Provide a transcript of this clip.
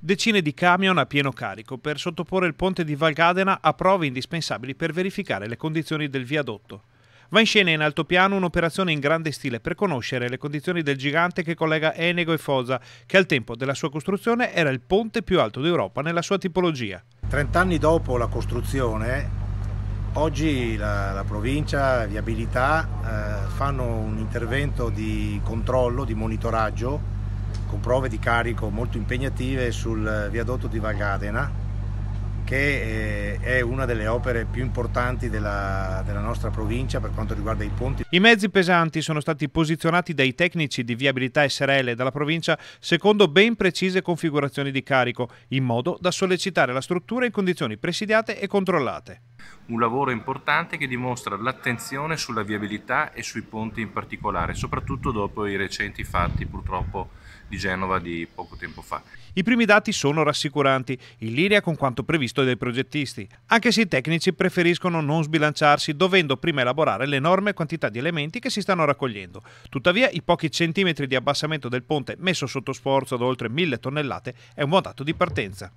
decine di camion a pieno carico per sottoporre il ponte di Valgadena a prove indispensabili per verificare le condizioni del viadotto. Va in scena in altopiano un'operazione in grande stile per conoscere le condizioni del gigante che collega Enego e Foza, che al tempo della sua costruzione era il ponte più alto d'Europa nella sua tipologia. Trent'anni dopo la costruzione, oggi la, la provincia, viabilità, eh, fanno un intervento di controllo, di monitoraggio con prove di carico molto impegnative sul eh, viadotto di Valgadena che eh, è una delle opere più importanti della, della, nostra provincia per quanto riguarda i ponti. I mezzi pesanti sono stati posizionati dai tecnici di viabilità SRL della provincia secondo ben precise configurazioni di carico, in modo da sollecitare la struttura in condizioni presidiate e controllate un lavoro importante che dimostra l'attenzione sulla viabilità e sui ponti in particolare, soprattutto dopo i recenti fatti purtroppo di Genova di poco tempo fa. I primi dati sono rassicuranti, in linea con quanto previsto dai progettisti, anche se i tecnici preferiscono non sbilanciarsi dovendo prima elaborare l'enorme quantità di elementi che si stanno raccogliendo. Tuttavia i pochi centimetri di abbassamento del ponte messo sotto sforzo ad oltre mille tonnellate è un buon dato di partenza.